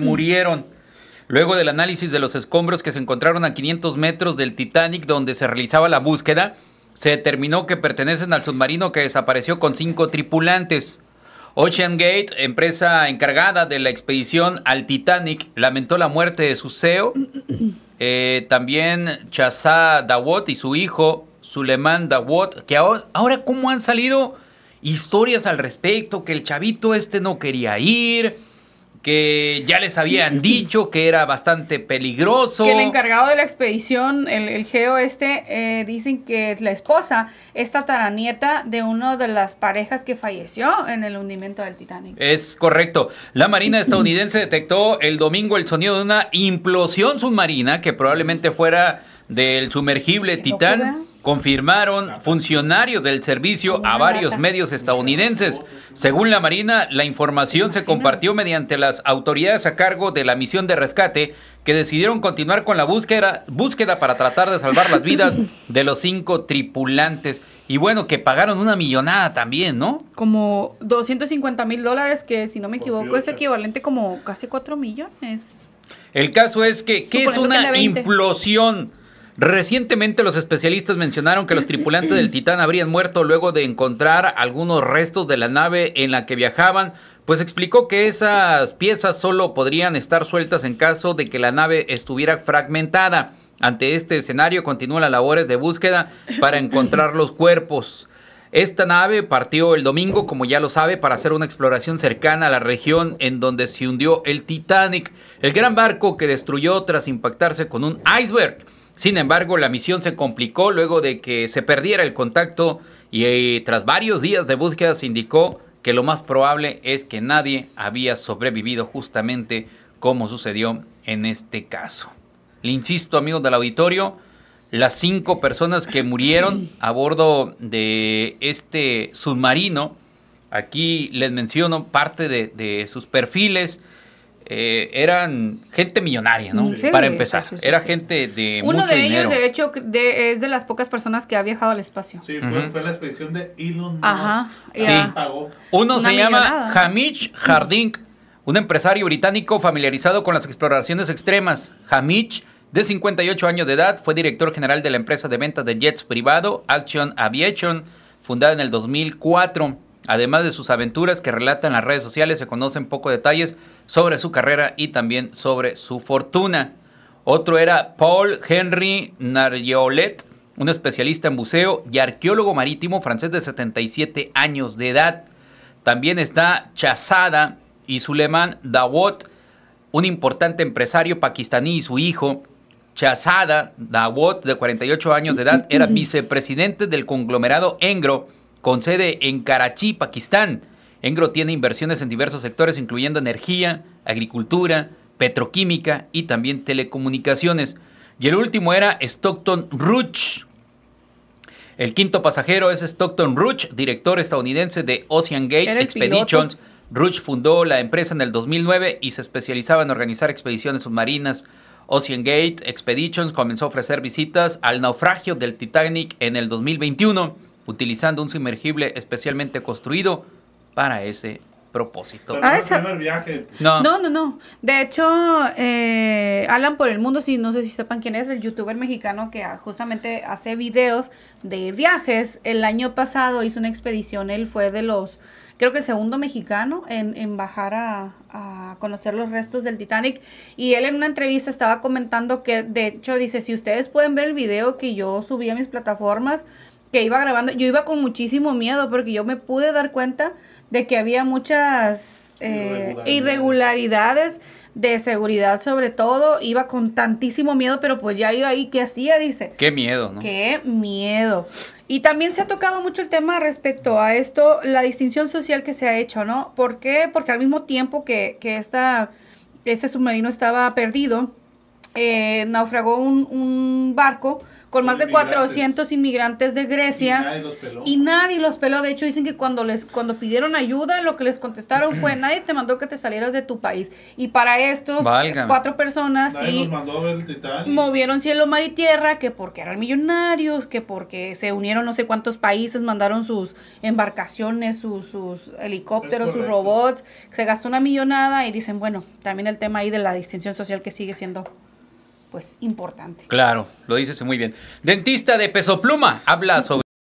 murieron. Luego del análisis de los escombros que se encontraron a 500 metros del Titanic donde se realizaba la búsqueda, se determinó que pertenecen al submarino que desapareció con cinco tripulantes. Ocean Gate, empresa encargada de la expedición al Titanic, lamentó la muerte de su CEO. Eh, también Chazá Dawot y su hijo, Suleiman Dawot, que ahora, ahora cómo han salido historias al respecto, que el chavito este no quería ir, que ya les habían dicho que era bastante peligroso. Que el encargado de la expedición, el, el geo este, eh, dicen que la esposa es tataranieta de una de las parejas que falleció en el hundimiento del Titanic. Es correcto. La Marina estadounidense detectó el domingo el sonido de una implosión submarina que probablemente fuera del sumergible Titán confirmaron funcionario del servicio a varios medios estadounidenses. Según la Marina, la información se compartió mediante las autoridades a cargo de la misión de rescate que decidieron continuar con la búsqueda, búsqueda para tratar de salvar las vidas de los cinco tripulantes. Y bueno, que pagaron una millonada también, ¿no? Como 250 mil dólares, que si no me equivoco es equivalente como casi 4 millones. El caso es que, ¿qué es una implosión? Recientemente los especialistas mencionaron que los tripulantes del Titán habrían muerto luego de encontrar algunos restos de la nave en la que viajaban, pues explicó que esas piezas solo podrían estar sueltas en caso de que la nave estuviera fragmentada. Ante este escenario continúan las labores de búsqueda para encontrar los cuerpos. Esta nave partió el domingo, como ya lo sabe, para hacer una exploración cercana a la región en donde se hundió el Titanic, el gran barco que destruyó tras impactarse con un iceberg. Sin embargo, la misión se complicó luego de que se perdiera el contacto y eh, tras varios días de búsqueda se indicó que lo más probable es que nadie había sobrevivido justamente como sucedió en este caso. Le insisto, amigos del auditorio, las cinco personas que murieron a bordo de este submarino, aquí les menciono parte de sus perfiles, eh, eran gente millonaria, ¿no? Mm, Para empezar, era gente de Uno de ellos, de hecho, es de las pocas personas que ha viajado al espacio. Sí, fue, la expedición de Elon Musk. Ajá, Uno se llama Hamish Harding, un empresario británico familiarizado con las exploraciones extremas. Hamish, de 58 años de edad, fue director general de la empresa de ventas de jets privado Action Aviation, fundada en el 2004. Además de sus aventuras que relatan las redes sociales, se conocen pocos detalles sobre su carrera y también sobre su fortuna. Otro era Paul Henry Nariolet, un especialista en buceo y arqueólogo marítimo francés de 77 años de edad. También está Chazada y Suleimán Dawot, un importante empresario pakistaní y su hijo. Chazada Dawot, de 48 años de edad, era vicepresidente del conglomerado Engro con sede en Karachi, Pakistán. Engro tiene inversiones en diversos sectores, incluyendo energía, agricultura, petroquímica y también telecomunicaciones. Y el último era Stockton Ruch. El quinto pasajero es Stockton Ruch, director estadounidense de Ocean Gate Expeditions. fundó la empresa en el 2009 y se especializaba en organizar expediciones submarinas. Ocean Gate Expeditions comenzó a ofrecer visitas al naufragio del Titanic en el 2021 utilizando un sumergible especialmente construido para ese propósito. Ah, pues. No. no. no, De hecho, eh, Alan por el mundo, si no sé si sepan quién es, el youtuber mexicano que ah, justamente hace videos de viajes. El año pasado hizo una expedición, él fue de los, creo que el segundo mexicano en, bajar a, a conocer los restos del Titanic. Y él en una entrevista estaba comentando que, de hecho, dice, si ustedes pueden ver el video que yo subí a mis plataformas, que iba grabando, yo iba con muchísimo miedo porque yo me pude dar cuenta de que había muchas eh, irregularidades. de seguridad sobre todo, iba con tantísimo miedo, pero pues ya iba ahí, ¿qué hacía? Dice. Qué miedo, ¿no? Qué miedo. Y también se ha tocado mucho el tema respecto a esto, la distinción social que se ha hecho, ¿no? ¿Por qué? Porque al mismo tiempo que, que esta, este submarino estaba perdido, eh, naufragó un, barco con más de 400 inmigrantes de Grecia y nadie, los peló. De hecho, dicen que cuando les cuando pidieron ayuda, lo que les contestaron fue, nadie te mandó que te salieras de tu país. Y para estos cuatro personas movieron cielo, mar y tierra, que porque eran millonarios, que porque se unieron no sé cuántos países, mandaron sus embarcaciones, sus, sus helicópteros, sus robots, se gastó una millonada y dicen, bueno, también el tema ahí de la distinción social que sigue siendo pues importante. Claro, lo dices muy bien. Dentista de Peso Pluma habla sobre